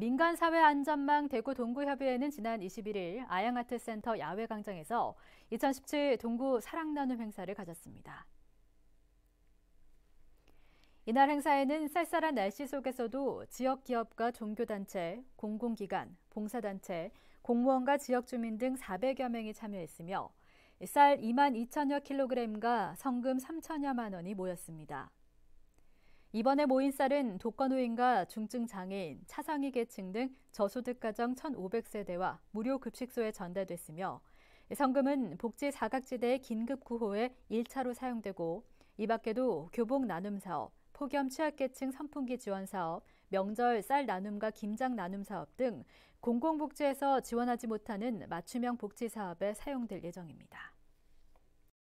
민간사회안전망 대구 동구협의회는 지난 21일 아양아트센터 야외 광장에서 2017 동구 사랑나눔 행사를 가졌습니다. 이날 행사에는 쌀쌀한 날씨 속에서도 지역 기업과 종교단체, 공공기관, 봉사단체, 공무원과 지역 주민 등 400여 명이 참여했으며 쌀 2만 2천여 킬로그램과 성금 3천여만 원이 모였습니다. 이번에 모인 쌀은 독거노인과 중증장애인, 차상위 계층 등 저소득 가정 1,500세대와 무료 급식소에 전달됐으며 성금은 복지 사각지대의 긴급 구호에 1차로 사용되고 이 밖에도 교복 나눔 사업, 폭염 취약계층 선풍기 지원 사업, 명절 쌀 나눔과 김장 나눔 사업 등 공공복지에서 지원하지 못하는 맞춤형 복지 사업에 사용될 예정입니다.